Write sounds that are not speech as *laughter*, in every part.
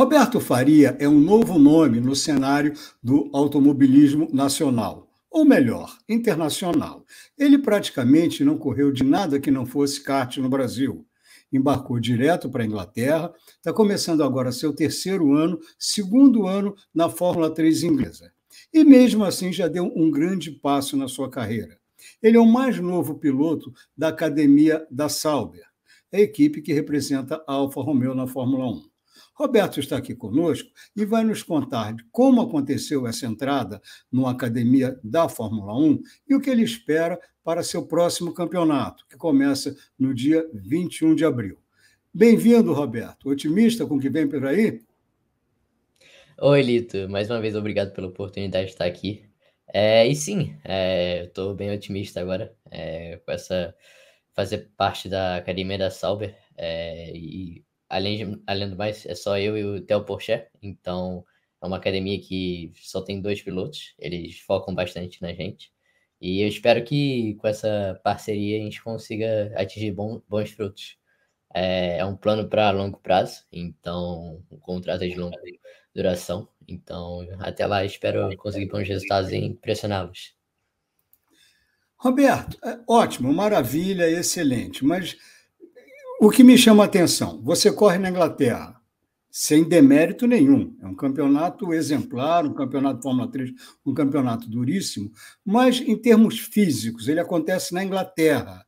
Roberto Faria é um novo nome no cenário do automobilismo nacional, ou melhor, internacional. Ele praticamente não correu de nada que não fosse kart no Brasil. Embarcou direto para a Inglaterra, está começando agora seu terceiro ano, segundo ano na Fórmula 3 inglesa. E mesmo assim já deu um grande passo na sua carreira. Ele é o mais novo piloto da academia da Sauber, a equipe que representa a Alfa Romeo na Fórmula 1. Roberto está aqui conosco e vai nos contar como aconteceu essa entrada numa academia da Fórmula 1 e o que ele espera para seu próximo campeonato, que começa no dia 21 de abril. Bem-vindo, Roberto. Otimista com o que vem por aí? Oi, Lito. Mais uma vez, obrigado pela oportunidade de estar aqui. É, e sim, é, estou bem otimista agora é, com essa fazer parte da academia da Sauber é, e Além, além do mais, é só eu e o Theo Porcher, então é uma academia que só tem dois pilotos, eles focam bastante na gente. E eu espero que com essa parceria a gente consiga atingir bom, bons frutos. É, é um plano para longo prazo, então o contrato é de longa duração. Então, até lá, espero conseguir bons resultados e impressioná-los. Roberto, é, ótimo, maravilha, excelente, mas o que me chama a atenção? Você corre na Inglaterra sem demérito nenhum. É um campeonato exemplar, um campeonato de Fórmula 3, um campeonato duríssimo, mas em termos físicos, ele acontece na Inglaterra.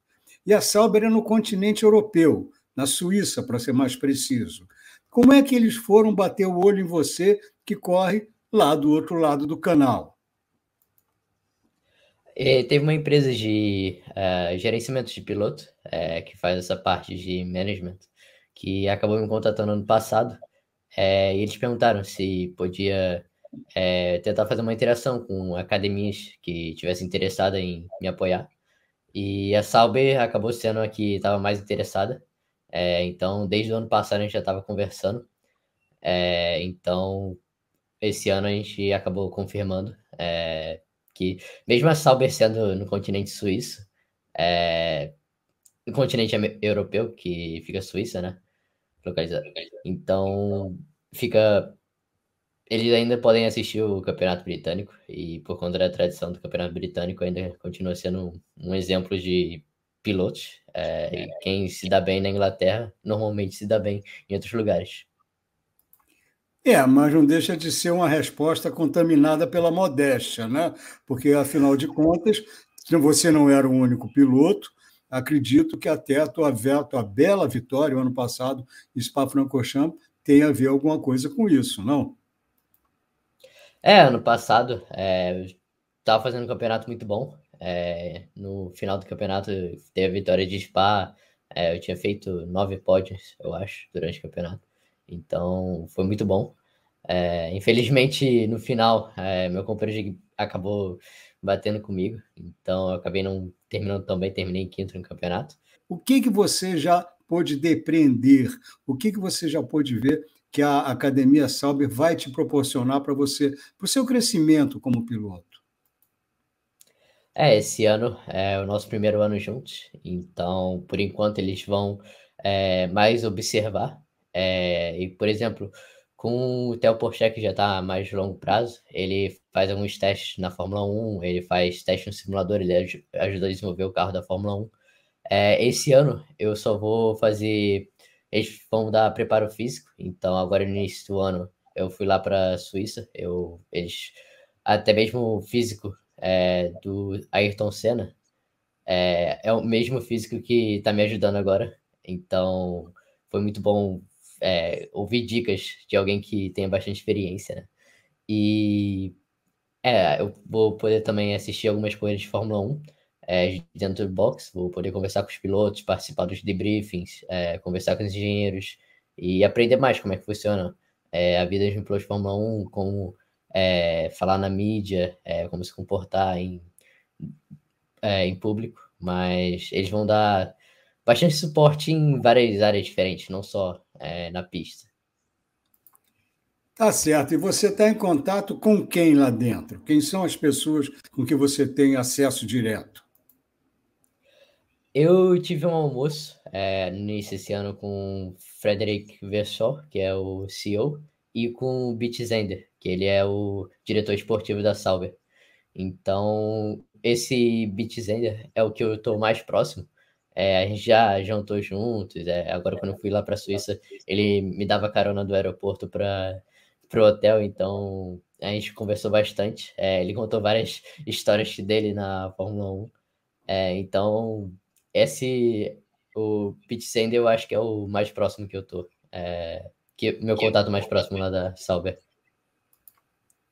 E a Sauber é no continente europeu, na Suíça, para ser mais preciso. Como é que eles foram bater o olho em você que corre lá do outro lado do canal? E é, teve uma empresa de uh, gerenciamento de piloto, é, que faz essa parte de management, que acabou me contratando ano passado. e eles perguntaram se podia tentar fazer uma interação com academias que tivessem interessada em me apoiar. E a Sauber acabou sendo a que estava mais interessada. então, desde o ano passado a gente já estava conversando. então, esse ano a gente acabou confirmando que mesmo a Sauber sendo no continente suíço, é, no continente europeu, que fica Suíça, né? Localizado. Então, fica. Eles ainda podem assistir o Campeonato Britânico, e por conta da tradição do Campeonato Britânico, ainda continua sendo um exemplo de pilotos. É, é, quem se dá bem na Inglaterra, normalmente se dá bem em outros lugares. É, mas não deixa de ser uma resposta contaminada pela modéstia, né? Porque, afinal de contas, você não era o único piloto. Acredito que até a tua, a tua bela vitória o ano passado, em Spa-Francorchamps, tem a ver alguma coisa com isso, não? É, ano passado é, estava fazendo um campeonato muito bom. É, no final do campeonato teve a vitória de Spa. É, eu tinha feito nove pódios, eu acho, durante o campeonato. Então, foi muito bom. É, infelizmente, no final, é, meu companheiro acabou batendo comigo, então eu acabei não terminando tão bem, terminei em quinto no campeonato. O que, que você já pôde depreender? O que, que você já pôde ver que a Academia Sauber vai te proporcionar para você, para o seu crescimento como piloto? É, esse ano é o nosso primeiro ano juntos, então por enquanto eles vão é, mais observar é, e, por exemplo, com o Theo Porchat, que já está mais de longo prazo, ele faz alguns testes na Fórmula 1, ele faz teste no simulador, ele ajuda a desenvolver o carro da Fórmula 1. É, esse ano eu só vou fazer. Eles vão dar preparo físico, então agora no início do ano eu fui lá para a Suíça, eu, eles, até mesmo o físico é, do Ayrton Senna é, é o mesmo físico que está me ajudando agora, então foi muito bom é, ouvir dicas de alguém que tenha bastante experiência, né? E é, eu vou poder também assistir algumas corridas de Fórmula 1 é, dentro do box, vou poder conversar com os pilotos, participar dos debriefings, é, conversar com os engenheiros e aprender mais como é que funciona é, a vida de um piloto de Fórmula 1, como é, falar na mídia, é, como se comportar em, em público, mas eles vão dar bastante suporte em várias áreas diferentes, não só é, na pista. Tá certo. E você está em contato com quem lá dentro? Quem são as pessoas com que você tem acesso direto? Eu tive um almoço é, no início desse ano com Frederic Versor, que é o CEO, e com o Bitzender, que ele é o diretor esportivo da Sauber. Então, esse Bitzender é o que eu estou mais próximo, é, a gente já jantou juntos. É, agora, quando eu fui lá para a Suíça, ele me dava carona do aeroporto para o hotel, então a gente conversou bastante. É, ele contou várias *laughs* histórias dele na Fórmula 1. É, então, esse, o Pit Sender, eu acho que é o mais próximo que eu tô. É, que meu é contato mais próximo lá da Sauber.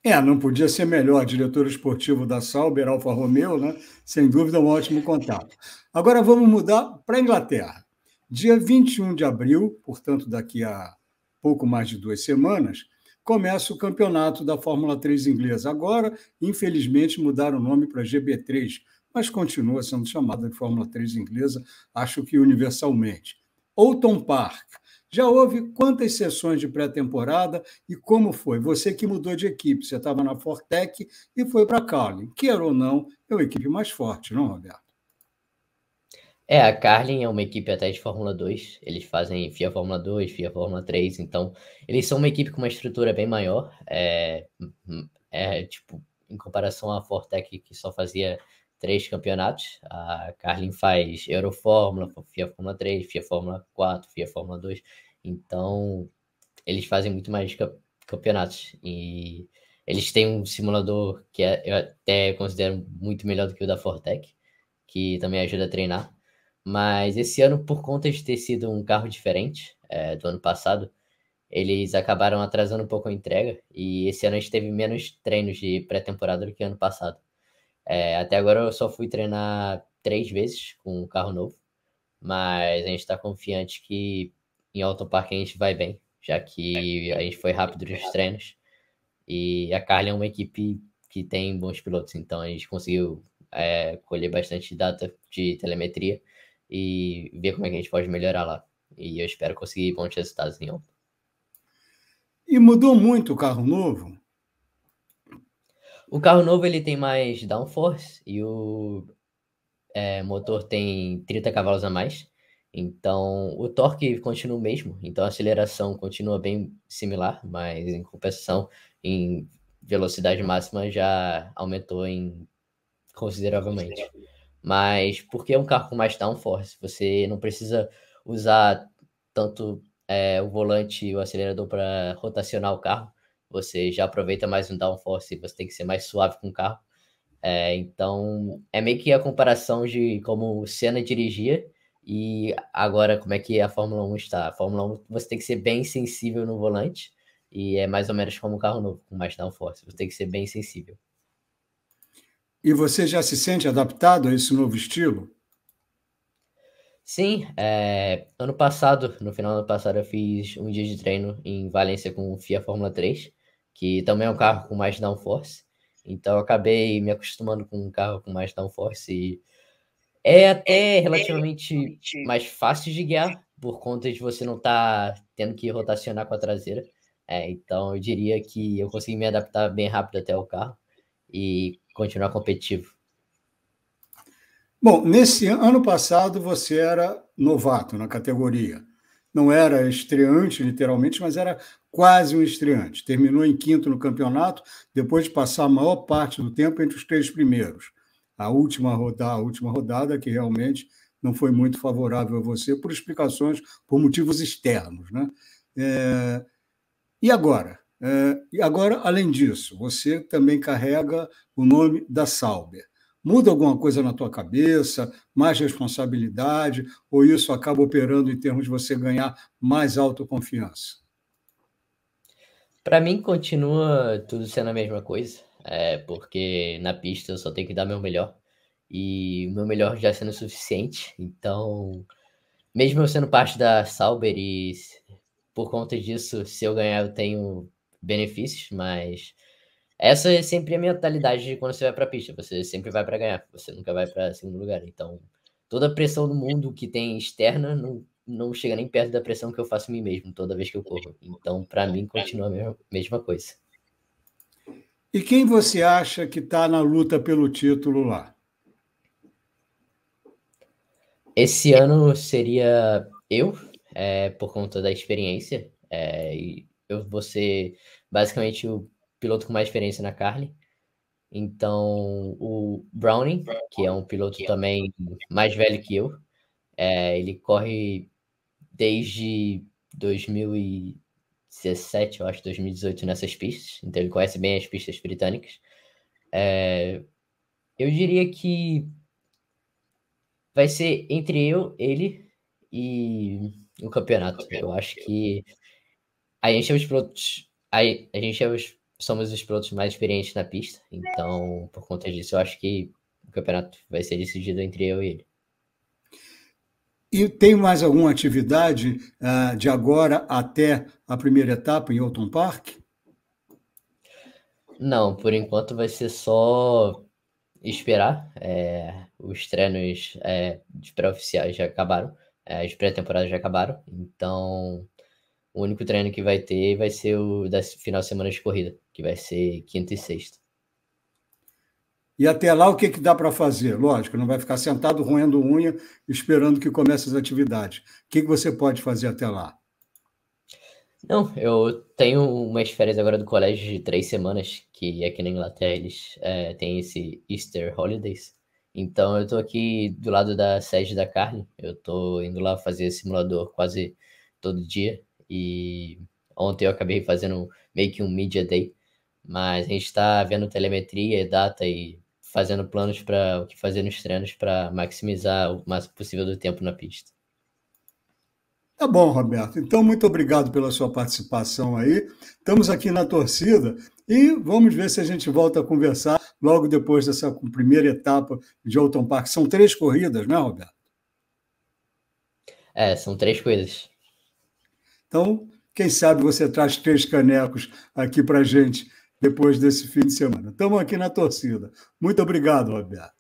É, não podia ser melhor, diretor esportivo da Sauber, Alfa Romeo, né? sem dúvida um ótimo contato. Agora vamos mudar para a Inglaterra. Dia 21 de abril, portanto daqui a pouco mais de duas semanas, começa o campeonato da Fórmula 3 inglesa. Agora, infelizmente, mudaram o nome para GB3, mas continua sendo chamada de Fórmula 3 inglesa, acho que universalmente. Outon Park, já houve quantas sessões de pré-temporada e como foi? Você que mudou de equipe, você estava na Fortec e foi para a Carlin. quer ou não, é uma equipe mais forte, não, Roberto? É, a Carlin é uma equipe até de Fórmula 2. Eles fazem FIA Fórmula 2, FIA Fórmula 3, então eles são uma equipe com uma estrutura bem maior. É, é tipo, em comparação à Fortec, que só fazia três campeonatos. A Carlin faz Eurofórmula, FIA Fórmula 3, FIA Fórmula 4, FIA Fórmula 2. Então, eles fazem muito mais campeonatos. E eles têm um simulador que é, eu até considero muito melhor do que o da Fortec, que também ajuda a treinar. Mas esse ano, por conta de ter sido um carro diferente é, do ano passado, eles acabaram atrasando um pouco a entrega. E esse ano a gente teve menos treinos de pré-temporada do que ano passado. É, até agora eu só fui treinar três vezes com um carro novo, mas a gente está confiante que em auto Park a gente vai bem, já que é. a gente foi rápido nos treinos. E a Carly é uma equipe que tem bons pilotos, então a gente conseguiu é, colher bastante data de telemetria e ver como é que a gente pode melhorar lá. E eu espero conseguir bons resultados em Alton. E mudou muito o carro novo? O carro novo ele tem mais downforce e o é, motor tem 30 cavalos a mais. Então o torque continua o mesmo. Então a aceleração continua bem similar, mas em compensação, em velocidade máxima já aumentou em consideravelmente. Mas porque é um carro com mais downforce, você não precisa usar tanto é, o volante e o acelerador para rotacionar o carro você já aproveita mais um downforce, e você tem que ser mais suave com o carro. É, então, é meio que a comparação de como o Senna dirigia e agora como é que a Fórmula 1 está. A Fórmula 1 você tem que ser bem sensível no volante e é mais ou menos como um carro novo, com mais downforce, você tem que ser bem sensível. E você já se sente adaptado a esse novo estilo? Sim, é, ano passado, no final do ano passado, eu fiz um dia de treino em Valência com o FIA Fórmula 3 que também é um carro com mais downforce. Então eu acabei me acostumando com um carro com mais downforce e é até é, é relativamente mais fácil de guiar por conta de você não estar tá tendo que rotacionar com a traseira. É, então eu diria que eu consegui me adaptar bem rápido até o carro e continuar competitivo. Bom, nesse ano passado você era novato na categoria não era estreante, literalmente, mas era quase um estreante. Terminou em quinto no campeonato, depois de passar a maior parte do tempo entre os três primeiros. A última rodada, a última rodada que realmente não foi muito favorável a você por explicações, por motivos externos, né? É, e agora? É, e agora, além disso, você também carrega o nome da Sauber. Muda alguma coisa na tua cabeça, mais responsabilidade, ou isso acaba operando em termos de você ganhar mais autoconfiança? Para mim, continua tudo sendo a mesma coisa, é, porque na pista eu só tenho que dar meu melhor, e meu melhor já sendo suficiente, então, mesmo eu sendo parte da Sauber e por conta disso, se eu ganhar, eu tenho benefícios, mas essa é sempre a mentalidade de quando você vai para a pista. Você sempre vai para ganhar, você nunca vai para segundo lugar. Então, toda a pressão do mundo que tem externa não, não chega nem perto da pressão que eu faço em mim mesmo toda vez que eu corro. Então, para mim, continua a mesma, mesma coisa. E quem você acha que está na luta pelo título lá? Esse ano seria eu, é, por conta da experiência. É, eu vou ser basicamente o piloto com mais experiência na Carly. Então, o Browning, que é um piloto é também mais velho que eu, é, ele corre desde 2017, eu acho, 2018 nessas pistas. Então, ele conhece bem as pistas britânicas. É, eu diria que vai ser entre eu, ele e o campeonato. Eu acho que a gente é os pilotos. A, a gente é os somos os pilotos mais experientes na pista, então por conta disso eu acho que o campeonato vai ser decidido entre eu e ele. E tem mais alguma atividade uh, de agora até a primeira etapa em Elton Park? Não, por enquanto vai ser só esperar. É, os treinos é, de pré-oficiais já acabaram, é, as pré-temporadas já acabaram, então o único treino que vai ter vai ser o da final de semana de corrida, que vai ser quinta e sexta. E até lá, o que, que dá para fazer? Lógico, não vai ficar sentado roendo unha, esperando que comece as atividades. O que, que você pode fazer até lá? Não, eu tenho umas férias agora do colégio de três semanas, que aqui na Inglaterra eles é, têm esse Easter Holidays. Então eu estou aqui do lado da sede da Carne, eu estou indo lá fazer simulador quase todo dia. E ontem eu acabei fazendo meio que um Media Day, mas a gente está vendo telemetria e data e fazendo planos para o que fazer nos treinos para maximizar o máximo possível do tempo na pista. Tá bom, Roberto. Então, muito obrigado pela sua participação aí. Estamos aqui na torcida e vamos ver se a gente volta a conversar logo depois dessa primeira etapa de Alton Park. São três corridas, né, Roberto? É, são três corridas. Então, quem sabe você traz três canecos aqui para gente depois desse fim de semana. Estamos aqui na torcida. Muito obrigado, Roberto.